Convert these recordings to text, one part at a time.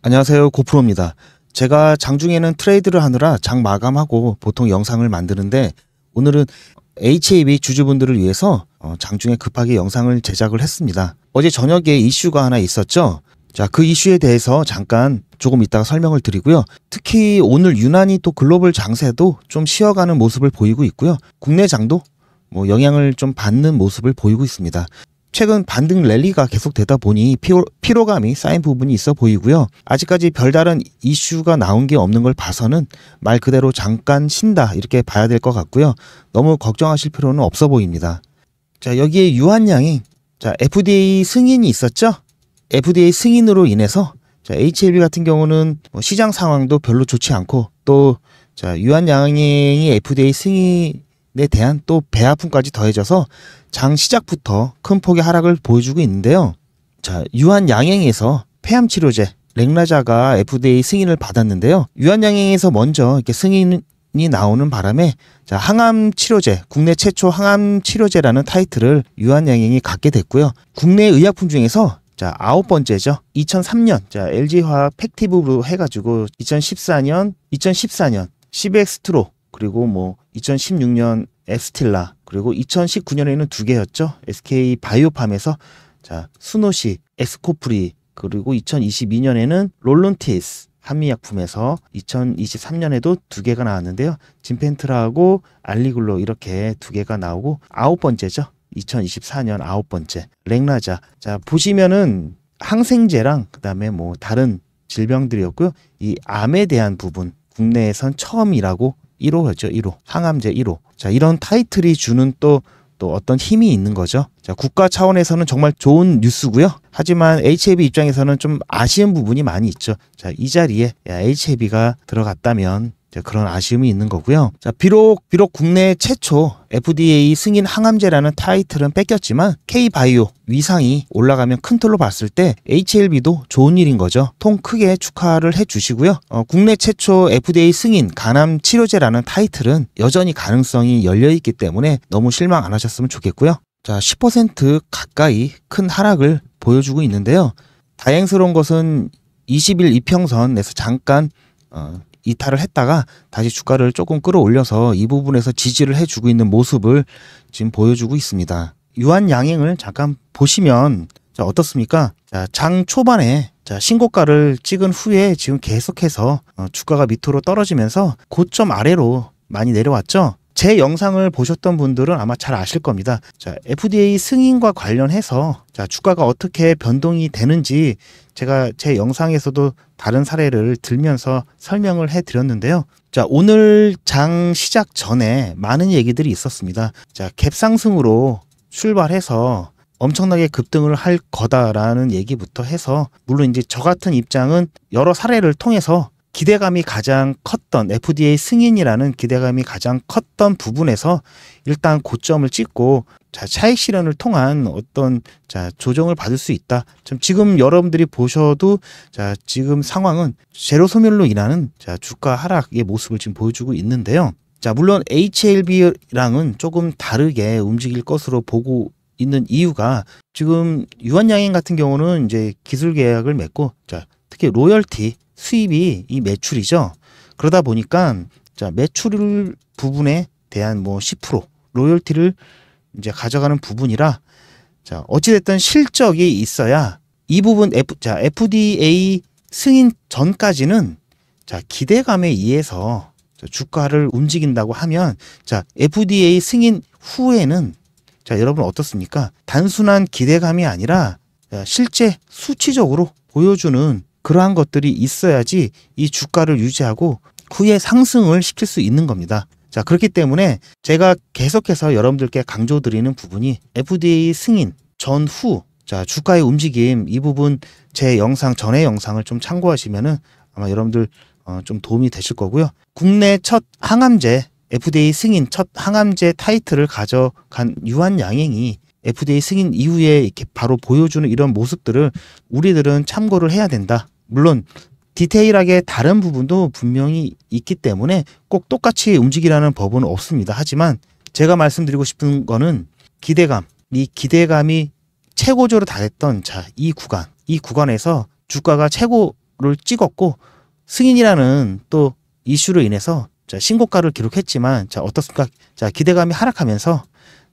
안녕하세요. 고프로입니다. 제가 장중에는 트레이드를 하느라 장 마감하고 보통 영상을 만드는데 오늘은 HAB 주주분들을 위해서 어, 장중에 급하게 영상을 제작을 했습니다. 어제 저녁에 이슈가 하나 있었죠. 자, 그 이슈에 대해서 잠깐 조금 이따가 설명을 드리고요. 특히 오늘 유난히 또 글로벌 장세도 좀 쉬어가는 모습을 보이고 있고요. 국내 장도 뭐 영향을 좀 받는 모습을 보이고 있습니다. 최근 반등 랠리가 계속되다 보니 피로, 피로감이 쌓인 부분이 있어 보이고요. 아직까지 별다른 이슈가 나온 게 없는 걸 봐서는 말 그대로 잠깐 쉰다 이렇게 봐야 될 것 같고요. 너무 걱정하실 필요는 없어 보입니다. 자 여기에 유한양이 자 FDA 승인이 있었죠? FDA 승인으로 인해서 자, HLB 같은 경우는 뭐 시장 상황도 별로 좋지 않고 또 자, 유한양이 FDA 승인 부동산에 대한 또 배아픔까지 더해져서 장 시작부터 큰 폭의 하락을 보여주고 있는데요. 자, 유한 양행에서 폐암 치료제 렉라자가 FDA 승인을 받았는데요. 유한 양행에서 먼저 이렇게 승인 이 나오는 바람에 자, 항암 치료제 국내 최초 항암 치료제라는 타이틀을 유한양행이 갖게 됐고요. 국내 의약품 중에서 자 아홉 번째죠. 2003년 자 LG화학 팩티브로 해가지고 2014년 2014년 CBX 트로 그리고 뭐 2016년 에스틸라 그리고 2019년에는 두 개였죠. SK 바이오팜에서 자 수노시 에스코프리 그리고 2022년에는 롤론티스 한미약품에서 2023년에도 두 개가 나왔는데요. 진펜트라하고 알리글로 이렇게 두 개가 나오고 아홉 번째죠. 2024년 아홉 번째 랭라자자 보시면은 항생제랑 그다음에 뭐 다른 질병들이었고요. 이 암에 대한 부분 국내에선 처음이라고 1호였죠. 1호. 항암제 1호. 자, 이런 타이틀이 주는 또 또 어떤 힘이 있는 거죠. 자, 국가 차원에서는 정말 좋은 뉴스고요. 하지만 HAB 입장에서는 좀 아쉬운 부분이 많이 있죠. 자, 이 자리에 HAB가 들어갔다면 그런 아쉬움이 있는 거고요. 자, 비록 비록 국내 최초 FDA 승인 항암제라는 타이틀은 뺏겼지만 K바이오 위상이 올라가면 큰 틀로 봤을 때 HLB도 좋은 일인 거죠. 통 크게 축하를 해주시고요. 어, 국내 최초 FDA 승인 간암 치료제라는 타이틀은 여전히 가능성이 열려 있기 때문에 너무 실망 안 하셨으면 좋겠고요. 자, 10% 가까이 큰 하락을 보여주고 있는데요. 다행스러운 것은 2 1 이평선에서 잠깐 어, 이탈을 했다가 다시 주가를 조금 끌어올려서 이 부분에서 지지를 해주고 있는 모습을 지금 보여주고 있습니다. 유한 양행을 잠깐 보시면 자, 어떻습니까? 자, 장 초반에 자, 신고가를 찍은 후에 지금 계속해서 어, 주가가 밑으로 떨어지면서 고점 아래로 많이 내려왔죠. 제 영상을 보셨던 분들은 아마 잘 아실 겁니다. 자, FDA 승인과 관련해서 자, 주가가 어떻게 변동이 되는지 제가 제 영상에서도 다른 사례를 들면서 설명을 해 드렸는데요. 자, 오늘 장 시작 전에 많은 얘기들이 있었습니다. 자, 갭 상승으로 출발해서 엄청나게 급등을 할 거다라는 얘기부터 해서 물론 이제 저 같은 입장은 여러 사례를 통해서 기대감이 가장 컸던 FDA 승인이라는 기대감이 가장 컸던 부분에서 일단 고점을 찍고 자, 차익 실현을 통한 어떤 자, 조정을 받을 수 있다. 지금 여러분들이 보셔도 자, 지금 상황은 제로 소멸로 인하는 자, 주가 하락의 모습을 지금 보여주고 있는데요. 자, 물론 HLB랑은 조금 다르게 움직일 것으로 보고 있는 이유가 지금 유한양행 같은 경우는 이제 기술 계약을 맺고 자, 특히 로열티 수입이 이 매출이죠. 그러다 보니까 자 매출 부분에 대한 뭐 10% 로열티를 이제 가져가는 부분이라 자 어찌됐든 실적이 있어야 이 부분 F, 자 FDA 승인 전까지는 자 기대감에 의해서 주가를 움직인다고 하면 자 FDA 승인 후에는 자 여러분 어떻습니까? 단순한 기대감이 아니라 실제 수치적으로 보여주는 그러한 것들이 있어야지 이 주가를 유지하고 후에 상승을 시킬 수 있는 겁니다. 자, 그렇기 때문에 제가 계속해서 여러분들께 강조드리는 부분이 FDA 승인 전후 자, 주가의 움직임 이 부분 제 영상 전의 영상을 좀 참고하시면은 아마 여러분들 어, 좀 도움이 되실 거고요. 국내 첫 항암제 FDA 승인 첫 항암제 타이틀을 가져간 유한 양행이 FDA 승인 이후에 이렇게 바로 보여주는 이런 모습들을 우리들은 참고를 해야 된다. 물론 디테일하게 다른 부분도 분명히 있기 때문에 꼭 똑같이 움직이라는 법은 없습니다. 하지만 제가 말씀드리고 싶은 거는 기대감, 이 기대감이 최고조로 달했던 자, 이 구간, 이 구간에서 주가가 최고를 찍었고 승인이라는 또 이슈로 인해서 자, 신고가를 기록했지만 자, 어떻습니까? 자, 기대감이 하락하면서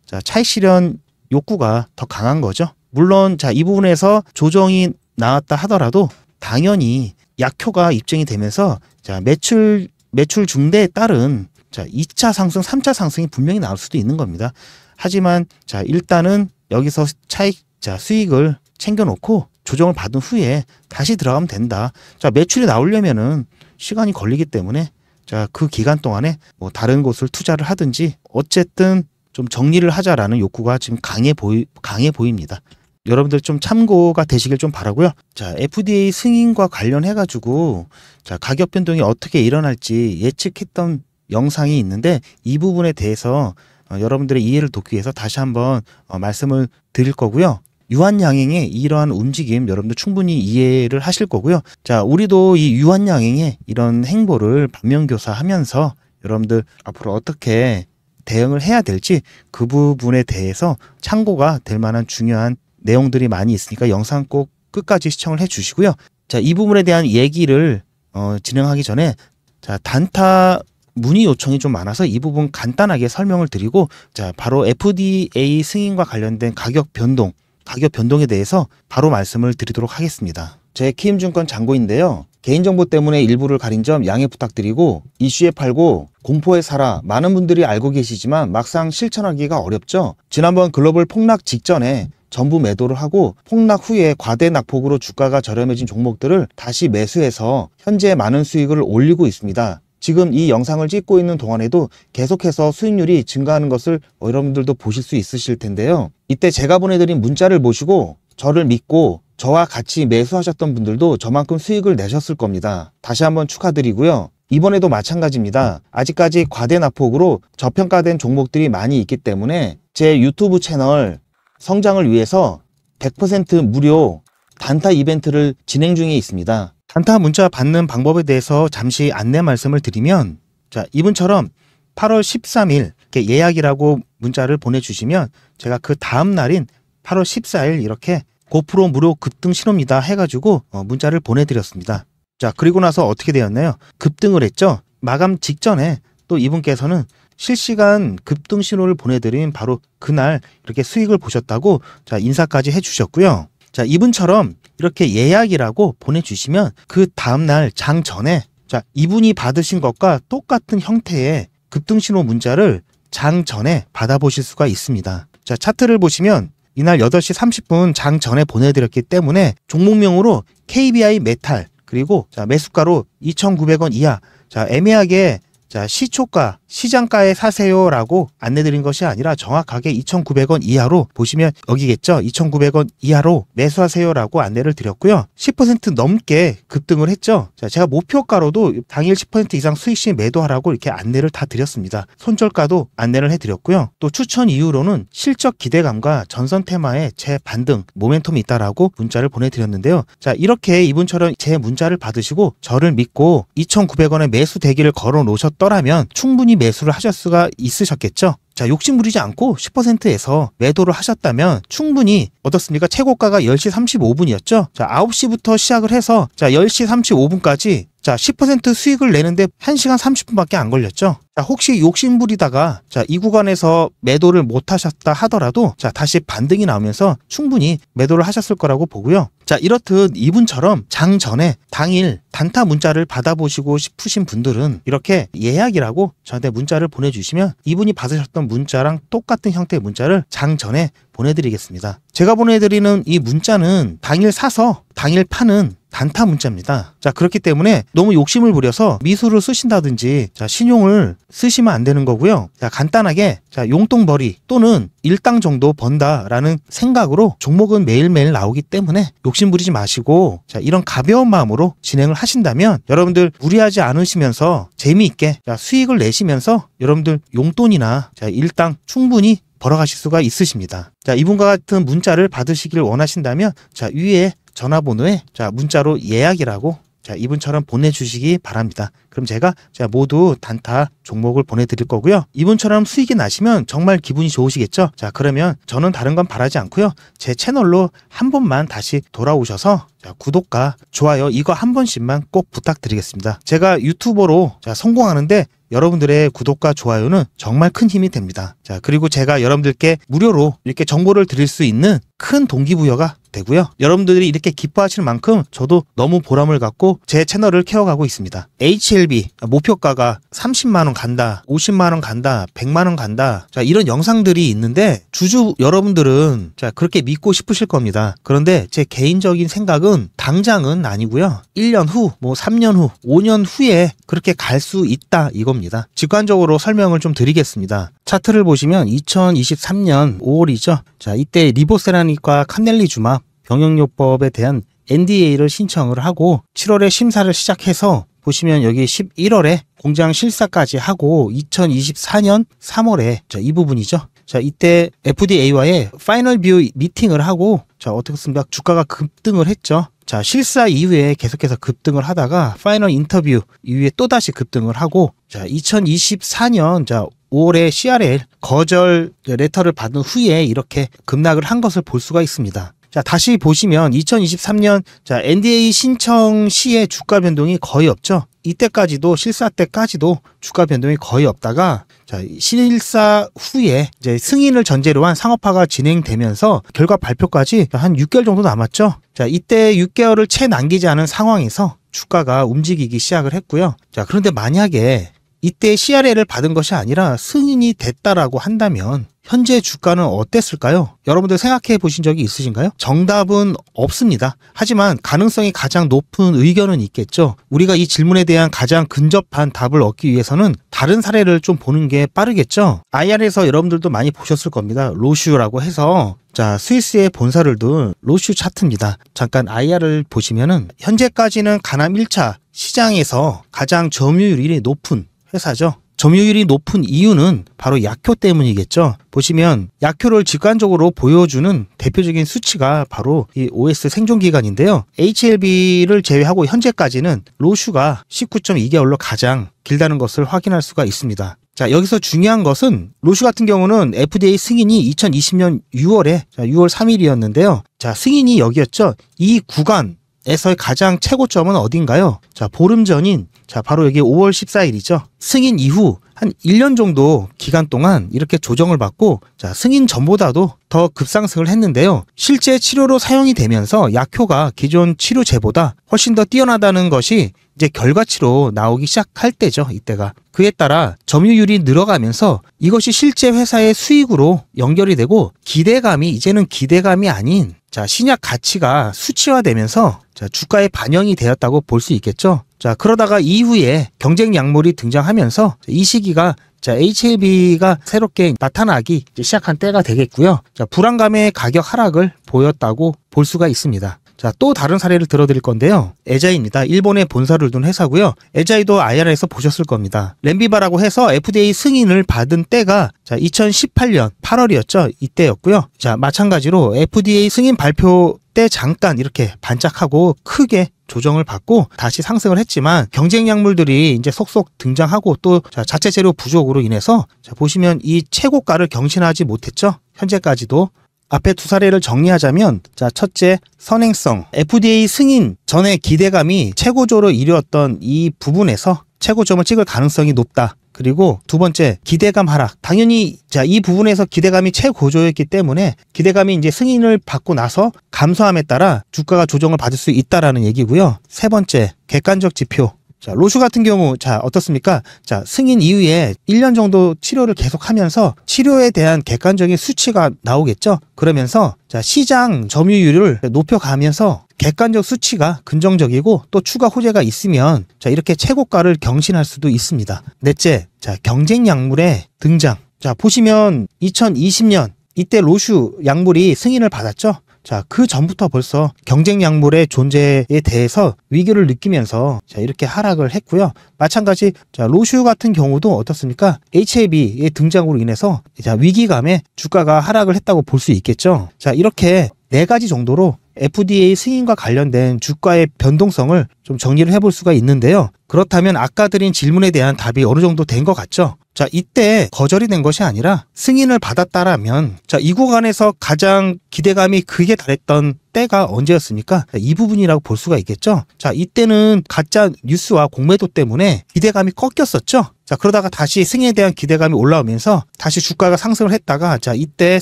자, 차익 실현 욕구가 더 강한 거죠. 물론 자 이 부분에서 조정이 나왔다 하더라도 당연히 약효가 입증이 되면서 자 매출 매출 중대에 따른 자 2차 상승, 3차 상승이 분명히 나올 수도 있는 겁니다. 하지만 자 일단은 여기서 차익 자 수익을 챙겨놓고 조정을 받은 후에 다시 들어가면 된다. 자 매출이 나오려면은 시간이 걸리기 때문에 자 그 기간 동안에 뭐 다른 곳을 투자를 하든지 어쨌든 좀 정리를 하자라는 욕구가 지금 강해 보이 강해 보입니다. 여러분들 좀 참고가 되시길 좀 바라고요. 자, FDA 승인과 관련해 가지고 자, 가격 변동이 어떻게 일어날지 예측했던 영상이 있는데 이 부분에 대해서 어, 여러분들의 이해를 돕기 위해서 다시 한번 어, 말씀을 드릴 거고요. 유한양행의 이러한 움직임 여러분들 충분히 이해를 하실 거고요. 자, 우리도 이 유한양행의 이런 행보를 반면교사하면서 여러분들 앞으로 어떻게 대응을 해야 될지 그 부분에 대해서 참고가 될 만한 중요한 내용들이 많이 있으니까 영상 꼭 끝까지 시청을 해 주시고요. 자, 이 부분에 대한 얘기를 어, 진행하기 전에 자, 단타 문의 요청이 좀 많아서 이 부분 간단하게 설명을 드리고 자, 바로 FDA 승인과 관련된 가격 변동, 가격 변동에 대해서 바로 말씀을 드리도록 하겠습니다. 제키임증권 장고인데요. 개인정보 때문에 일부를 가린 점 양해 부탁드리고 이슈에 팔고 공포에 살아 많은 분들이 알고 계시지만 막상 실천하기가 어렵죠. 지난번 글로벌 폭락 직전에 전부 매도를 하고 폭락 후에 과대 낙폭으로 주가가 저렴해진 종목들을 다시 매수해서 현재 많은 수익을 올리고 있습니다. 지금 이 영상을 찍고 있는 동안에도 계속해서 수익률이 증가하는 것을 여러분들도 보실 수 있으실 텐데요. 이때 제가 보내드린 문자를 보시고 저를 믿고 저와 같이 매수하셨던 분들도 저만큼 수익을 내셨을 겁니다. 다시 한번 축하드리고요. 이번에도 마찬가지입니다. 아직까지 과대납폭으로 저평가된 종목들이 많이 있기 때문에 제 유튜브 채널 성장을 위해서 100% 무료 단타 이벤트를 진행 중에 있습니다. 단타 문자 받는 방법에 대해서 잠시 안내 말씀을 드리면 자 이분처럼 8월 13일 예약이라고 문자를 보내주시면 제가 그 다음 날인 8월 14일 이렇게 고프로 무료 급등 신호입니다 해가지고 어, 문자를 보내드렸습니다. 자 그리고 나서 어떻게 되었나요? 급등을 했죠. 마감 직전에 또 이분께서는 실시간 급등 신호를 보내드린 바로 그날 이렇게 수익을 보셨다고 자 인사까지 해주셨고요. 자 이분처럼 이렇게 예약이라고 보내주시면 그 다음날 장 전에 자 이분이 받으신 것과 똑같은 형태의 급등 신호 문자를 장 전에 받아보실 수가 있습니다. 자 차트를 보시면 이날 8시 30분 장 전에 보내드렸기 때문에 종목명으로 KBI 메탈 그리고 자 매수가로 2,900원 이하 자 애매하게 자 시초가 시장가에 사세요라고 안내드린 것이 아니라 정확하게 2,900원 이하로 보시면 여기겠죠. 2,900원 이하로 매수하세요라고 안내를 드렸고요. 10% 넘게 급등을 했죠. 자, 제가 목표가로도 당일 10% 이상 수익 시 매도하라고 이렇게 안내를 다 드렸습니다. 손절가도 안내를 해드렸고요. 또 추천 이후로는 실적 기대감과 전선 테마의 재반등 모멘텀이 있다라고 문자를 보내드렸는데요. 자 이렇게 이분처럼 제 문자를 받으시고 저를 믿고 2,900원에 매수 대기를 걸어 놓으셨더라면 충분히 매 매수를 하셨 수가 있으셨겠죠? 자, 욕심 부리지 않고 10%에서 매도를 하셨다면 충분히 어떻습니까? 최고가가 10시 35분이었죠? 자, 9시부터 시작을 해서 자, 10시 35분까지 자, 10% 수익을 내는데 1시간 30분밖에 안 걸렸죠. 자, 혹시 욕심부리다가 자, 이 구간에서 매도를 못 하셨다 하더라도 자, 다시 반등이 나오면서 충분히 매도를 하셨을 거라고 보고요. 자, 이렇듯 이분처럼 장 전에 당일 단타 문자를 받아보시고 싶으신 분들은 이렇게 예약이라고 저한테 문자를 보내주시면 이분이 받으셨던 문자랑 똑같은 형태의 문자를 장 전에 보내드리겠습니다. 제가 보내드리는 이 문자는 당일 사서 당일 파는 단타 문자입니다. 자, 그렇기 때문에 너무 욕심을 부려서 미수를 쓰신다든지 자, 신용을 쓰시면 안 되는 거고요. 자, 간단하게 자, 용돈벌이 또는 일당 정도 번다라는 생각으로 종목은 매일매일 나오기 때문에 욕심 부리지 마시고 자, 이런 가벼운 마음으로 진행을 하신다면 여러분들 무리하지 않으시면서 재미있게 자, 수익을 내시면서 여러분들 용돈이나 자, 일당 충분히 벌어가실 수가 있으십니다. 자, 이분과 같은 문자를 받으시길 원하신다면 자, 위에 전화번호에 자, 문자로 예약이라고 자, 이분처럼 보내주시기 바랍니다. 그럼 제가 제 모두 단타 종목을 보내드릴 거고요. 이분처럼 수익이 나시면 정말 기분이 좋으시겠죠? 자, 그러면 저는 다른 건 바라지 않고요. 제 채널로 한 번만 다시 돌아오셔서 자, 구독과 좋아요 이거 한 번씩만 꼭 부탁드리겠습니다. 제가 유튜버로 자, 성공하는데 여러분들의 구독과 좋아요는 정말 큰 힘이 됩니다. 자, 그리고 제가 여러분들께 무료로 이렇게 정보를 드릴 수 있는 큰 동기부여가 되고요. 여러분들이 이렇게 기뻐하시는 만큼 저도 너무 보람을 갖고 제 채널을 케어가고 있습니다. HLB 목표가가 30만 원 간다, 50만 원 간다, 100만 원 간다. 자, 이런 영상들이 있는데 주주 여러분들은 자, 그렇게 믿고 싶으실 겁니다. 그런데 제 개인적인 생각은 당장은 아니고요. 1년 후, 뭐 3년 후, 5년 후에 그렇게 갈 수 있다 이겁니다. 직관적으로 설명을 좀 드리겠습니다. 차트를 보시면 2023년 5월이죠. 자, 이때 리보세라닉과 캄넬리주막 병역요법에 대한 NDA를 신청을 하고 7월에 심사를 시작해서 보시면 여기 11월에 공장 실사까지 하고 2024년 3월에 자, 이 부분이죠. 자, 이때 FDA와의 파이널 뷰 미팅을 하고 자, 어떻습니까? 주가가 급등을 했죠. 자, 실사 이후에 계속해서 급등을 하다가 파이널 인터뷰 이후에 또다시 급등을 하고 자, 2024년 자, 5월에 CRL 거절 레터를 받은 후에 이렇게 급락을 한 것을 볼 수가 있습니다. 자, 다시 보시면 2023년 자, NDA 신청 시의 주가 변동이 거의 없죠. 이때까지도 실사 때까지도 주가 변동이 거의 없다가 자, 실사 후에 이제 승인을 전제로 한 상업화가 진행되면서 결과 발표까지 한 6개월 정도 남았죠. 자, 이때 6개월을 채 남기지 않은 상황에서 주가가 움직이기 시작을 했고요. 자, 그런데 만약에 이때 CRL을 받은 것이 아니라 승인이 됐다라고 한다면 현재 주가는 어땠을까요? 여러분들 생각해 보신 적이 있으신가요? 정답은 없습니다. 하지만 가능성이 가장 높은 의견은 있겠죠. 우리가 이 질문에 대한 가장 근접한 답을 얻기 위해서는 다른 사례를 좀 보는 게 빠르겠죠. IR에서 여러분들도 많이 보셨을 겁니다. 로슈라고 해서 자, 스위스의 본사를 둔 로슈 차트입니다. 잠깐 IR을 보시면은 현재까지는 가남 1차 시장에서 가장 점유율이 높은 회사죠. 점유율이 높은 이유는 바로 약효 때문이겠죠. 보시면 약효를 직관적으로 보여주는 대표적인 수치가 바로 이 OS 생존 기간인데요. HLB를 제외하고 현재까지는 로슈가 19.2개월로 가장 길다는 것을 확인할 수가 있습니다. 자, 여기서 중요한 것은 로슈 같은 경우는 FDA 승인이 2020년 6월에 자, 6월 3일이었는데요. 자, 승인이 여기였죠. 이 구간 에서의 가장 최고점은 어딘가요? 자, 보름 전인 자, 바로 여기 5월 14일이죠. 승인 이후 한 1년 정도 기간 동안 이렇게 조정을 받고 자, 승인 전보다도 더 급상승을 했는데요. 실제 치료로 사용이 되면서 약효가 기존 치료제보다 훨씬 더 뛰어나다는 것이 이제 결과치로 나오기 시작할 때죠. 이때가. 그에 따라 점유율이 늘어가면서 이것이 실제 회사의 수익으로 연결이 되고 기대감이 이제는 기대감이 아닌 자, 신약 가치가 수치화되면서 자, 주가에 반영이 되었다고 볼 수 있겠죠. 자, 그러다가 이후에 경쟁 약물이 등장하면서 이 시기가 자, HLB가 새롭게 나타나기 시작한 때가 되겠고요. 자, 불안감의 가격 하락을 보였다고 볼 수가 있습니다. 자, 또 다른 사례를 들어드릴 건데요. 에자이입니다. 일본에 본사를 둔 회사고요. 에자이도 IR에서 보셨을 겁니다. 램비바라고 해서 FDA 승인을 받은 때가 자, 2018년 8월이었죠. 이때였고요. 자, 마찬가지로 FDA 승인 발표 때 잠깐 이렇게 반짝하고 크게 조정을 받고 다시 상승을 했지만 경쟁 약물들이 이제 속속 등장하고 또 자체 재료 부족으로 인해서 자, 보시면 이 최고가를 경신하지 못했죠. 현재까지도 앞에 두 사례를 정리하자면 자 첫째 선행성 FDA 승인 전에 기대감이 최고조로 이르었던이 부분에서 최고점을 찍을 가능성이 높다. 그리고 두 번째 기대감 하락. 당연히 자이 부분에서 기대감이 최고조였기 때문에 기대감이 이제 승인을 받고 나서 감소함에 따라 주가가 조정을 받을 수 있다라는 얘기고요. 세 번째 객관적 지표. 자, 로슈 같은 경우, 자, 어떻습니까? 자, 승인 이후에 1년 정도 치료를 계속 하면서 치료에 대한 객관적인 수치가 나오겠죠? 그러면서, 자, 시장 점유율을 높여가면서 객관적 수치가 긍정적이고 또 추가 호재가 있으면, 자, 이렇게 최고가를 경신할 수도 있습니다. 넷째, 자, 경쟁 약물의 등장. 자, 보시면 2020년 이때 로슈 약물이 승인을 받았죠? 자, 그 전부터 벌써 경쟁 약물의 존재에 대해서 위기를 느끼면서 자, 이렇게 하락을 했고요. 마찬가지 자, 로슈 같은 경우도 어떻습니까? HAB의 등장으로 인해서 자, 위기감에 주가가 하락을 했다고 볼 수 있겠죠. 자, 이렇게 네 가지 정도로 FDA 승인과 관련된 주가의 변동성을 좀 정리를 해볼 수가 있는데요. 그렇다면 아까 드린 질문에 대한 답이 어느 정도 된 것 같죠? 자, 이때 거절이 된 것이 아니라 승인을 받았다라면 자, 이 구간에서 가장 기대감이 극에 달했던 때가 언제였습니까? 자, 이 부분이라고 볼 수가 있겠죠. 자, 이때는 가짜 뉴스와 공매도 때문에 기대감이 꺾였었죠. 자, 그러다가 다시 승인에 대한 기대감이 올라오면서 다시 주가가 상승을 했다가 자, 이때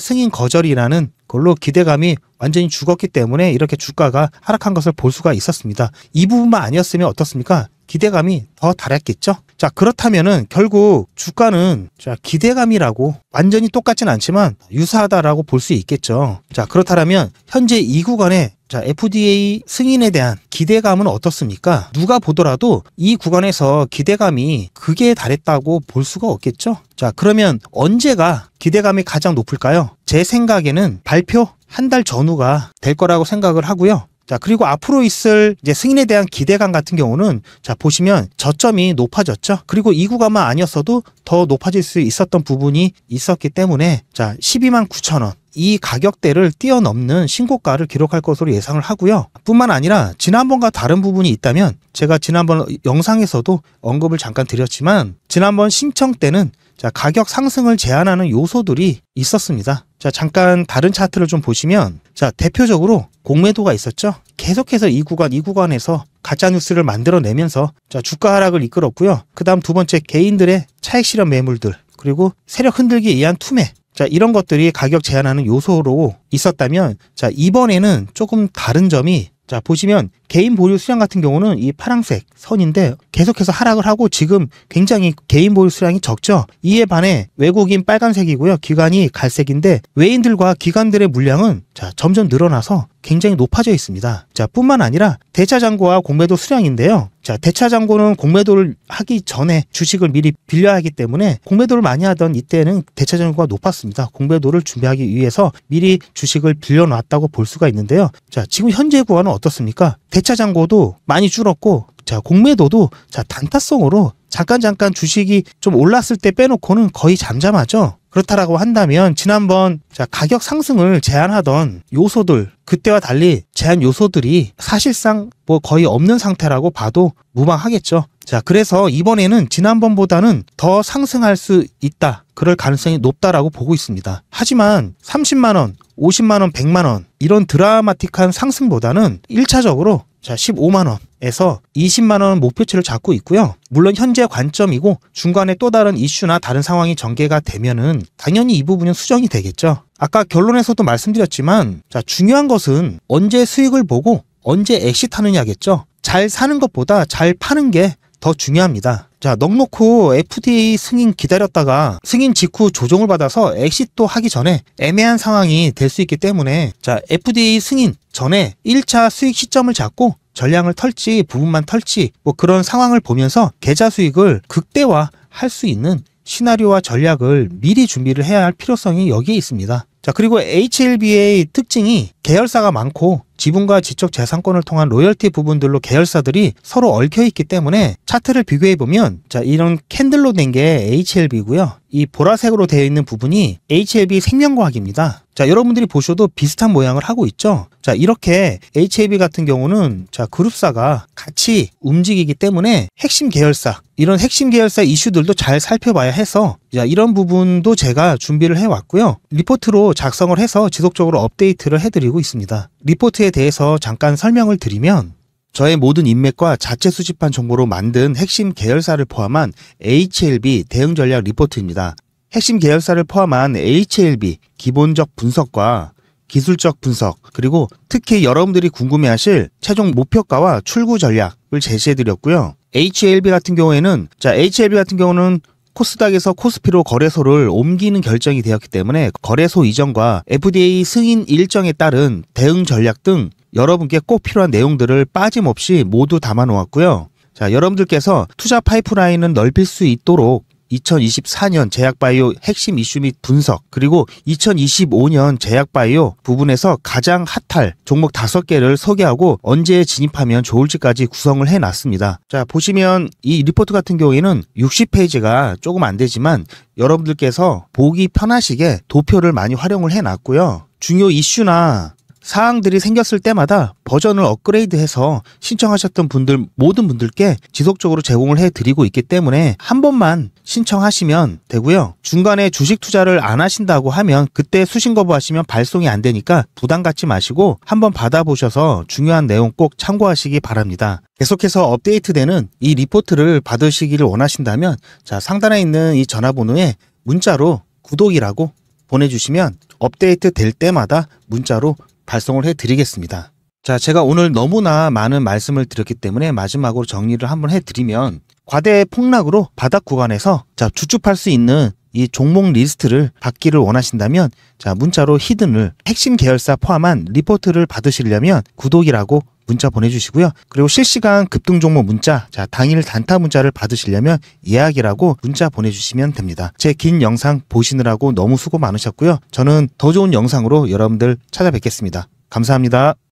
승인 거절이라는 걸로 기대감이 완전히 죽었기 때문에 이렇게 주가가 하락한 것을 볼 수가 있었습니다. 이 부분만 아니었으면 어떻습니까? 기대감이 더 달했겠죠? 자, 그렇다면은 결국 주가는 자, 기대감이라고 완전히 똑같진 않지만 유사하다라고 볼 수 있겠죠. 자, 그렇다면 현재 이 구간에 자, FDA 승인에 대한 기대감은 어떻습니까? 누가 보더라도 이 구간에서 기대감이 극에 달했다고 볼 수가 없겠죠? 자, 그러면 언제가 기대감이 가장 높을까요? 제 생각에는 발표 한 달 전후가 될 거라고 생각을 하고요. 자, 그리고 앞으로 있을 이제 승인에 대한 기대감 같은 경우는 자, 보시면 저점이 높아졌죠. 그리고 이 구간만 아니었어도 더 높아질 수 있었던 부분이 있었기 때문에 자, 12만 9천 원. 이 가격대를 뛰어넘는 신고가를 기록할 것으로 예상을 하고요. 뿐만 아니라 지난번과 다른 부분이 있다면 제가 지난번 영상에서도 언급을 잠깐 드렸지만 지난번 신청 때는 자, 가격 상승을 제한하는 요소들이 있었습니다. 자, 잠깐 다른 차트를 좀 보시면 자, 대표적으로 공매도가 있었죠. 계속해서 이 구간, 이 구간에서 가짜뉴스를 만들어내면서 자, 주가 하락을 이끌었고요. 그 다음 두 번째 개인들의 차익 실현 매물들 그리고 세력 흔들기에 의한 투매 자, 이런 것들이 가격 제한하는 요소로 있었다면, 자, 이번에는 조금 다른 점이 자, 보시면 개인 보유 수량 같은 경우는 이 파란색 선인데 계속해서 하락을 하고 지금 굉장히 개인 보유 수량이 적죠. 이에 반해 외국인 빨간색이고요. 기관이 갈색인데 외인들과 기관들의 물량은 자, 점점 늘어나서 굉장히 높아져 있습니다. 자, 뿐만 아니라 대차장고와 공매도 수량인데요. 자, 대차장고는 공매도를 하기 전에 주식을 미리 빌려야 하기 때문에 공매도를 많이 하던 이때는 대차장고가 높았습니다. 공매도를 준비하기 위해서 미리 주식을 빌려놨다고 볼 수가 있는데요. 자, 지금 현재 구간은 어떻습니까? 대차 잔고도 많이 줄었고 자 공매도도 자 단타성으로 잠깐 잠깐 주식이 좀 올랐을 때 빼놓고는 거의 잠잠하죠. 그렇다라고 한다면 지난번 자 가격 상승을 제한하던 요소들 그때와 달리 제한 요소들이 사실상 뭐 거의 없는 상태라고 봐도 무방하겠죠. 자, 그래서 이번에는 지난번보다는 더 상승할 수 있다. 그럴 가능성이 높다라고 보고 있습니다. 하지만 30만원, 50만원, 100만원 이런 드라마틱한 상승보다는 1차적으로 자 15만원에서 20만원 목표치를 잡고 있고요. 물론 현재 관점이고 중간에 또 다른 이슈나 다른 상황이 전개가 되면은 당연히 이 부분은 수정이 되겠죠. 아까 결론에서도 말씀드렸지만 자 중요한 것은 언제 수익을 보고 언제 엑시타느냐겠죠. 잘 사는 것보다 잘 파는 게더 중요합니다. 자, 넉놓고 FDA 승인 기다렸다가 승인 직후 조정을 받아서 엑시도 하기 전에 애매한 상황이 될 수 있기 때문에 자, FDA 승인 전에 1차 수익 시점을 잡고 전량을 털지 부분만 털지 뭐 그런 상황을 보면서 계좌 수익을 극대화 할 수 있는 시나리오와 전략을 미리 준비를 해야 할 필요성이 여기에 있습니다. 자, 그리고 HLB의 특징이 계열사가 많고 지분과 지적 재산권을 통한 로열티 부분들로 계열사들이 서로 얽혀 있기 때문에 차트를 비교해 보면 자, 이런 캔들로 된 게 HLB고요. 이 보라색으로 되어 있는 부분이 HLB 생명과학입니다. 자, 여러분들이 보셔도 비슷한 모양을 하고 있죠? 자, 이렇게 HAB 같은 경우는 자, 그룹사가 같이 움직이기 때문에 핵심 계열사, 이런 핵심 계열사 이슈들도 잘 살펴봐야 해서 자, 이런 부분도 제가 준비를 해왔고요. 리포트로 작성을 해서 지속적으로 업데이트를 해드리고 있습니다. 리포트에 대해서 잠깐 설명을 드리면 저의 모든 인맥과 자체 수집한 정보로 만든 핵심 계열사를 포함한 HLB 대응 전략 리포트입니다. 핵심 계열사를 포함한 HLB 기본적 분석과 기술적 분석, 그리고 특히 여러분들이 궁금해하실 최종 목표가와 출구 전략을 제시해드렸고요. HLB 같은 경우에는 자 HLB 같은 경우는 코스닥에서 코스피로 거래소를 옮기는 결정이 되었기 때문에 거래소 이전과 FDA 승인 일정에 따른 대응 전략 등 여러분께 꼭 필요한 내용들을 빠짐없이 모두 담아 놓았고요. 자, 여러분들께서 투자 파이프라인은 넓힐 수 있도록 2024년 제약바이오 핵심 이슈 및 분석 그리고 2025년 제약바이오 부분에서 가장 핫할 종목 5개를 소개하고 언제 진입하면 좋을지까지 구성을 해놨습니다. 자 보시면 이 리포트 같은 경우에는 60페이지가 조금 안 되지만 여러분들께서 보기 편하시게 도표를 많이 활용을 해놨고요. 중요 이슈나 사항들이 생겼을 때마다 버전을 업그레이드해서 신청하셨던 분들 모든 분들께 지속적으로 제공을 해드리고 있기 때문에 한 번만 신청하시면 되고요. 중간에 주식 투자를 안 하신다고 하면 그때 수신 거부하시면 발송이 안 되니까 부담 갖지 마시고 한번 받아보셔서 중요한 내용 꼭 참고하시기 바랍니다. 계속해서 업데이트되는 이 리포트를 받으시기를 원하신다면 자 상단에 있는 이 전화번호에 문자로 구독이라고 보내주시면 업데이트 될 때마다 문자로 발송을 해드리겠습니다. 자, 제가 오늘 너무나 많은 말씀을 드렸기 때문에 마지막으로 정리를 한번 해드리면 과대의 폭락으로 바닥 구간에서 자, 주춤할 수 있는 이 종목 리스트를 받기를 원하신다면 자 문자로 히든을 핵심 계열사 포함한 리포트를 받으시려면 구독이라고 문자 보내주시고요. 그리고 실시간 급등 종목 문자, 자 당일 단타 문자를 받으시려면 예약이라고 문자 보내주시면 됩니다. 제 긴 영상 보시느라고 너무 수고 많으셨고요. 저는 더 좋은 영상으로 여러분들 찾아뵙겠습니다. 감사합니다.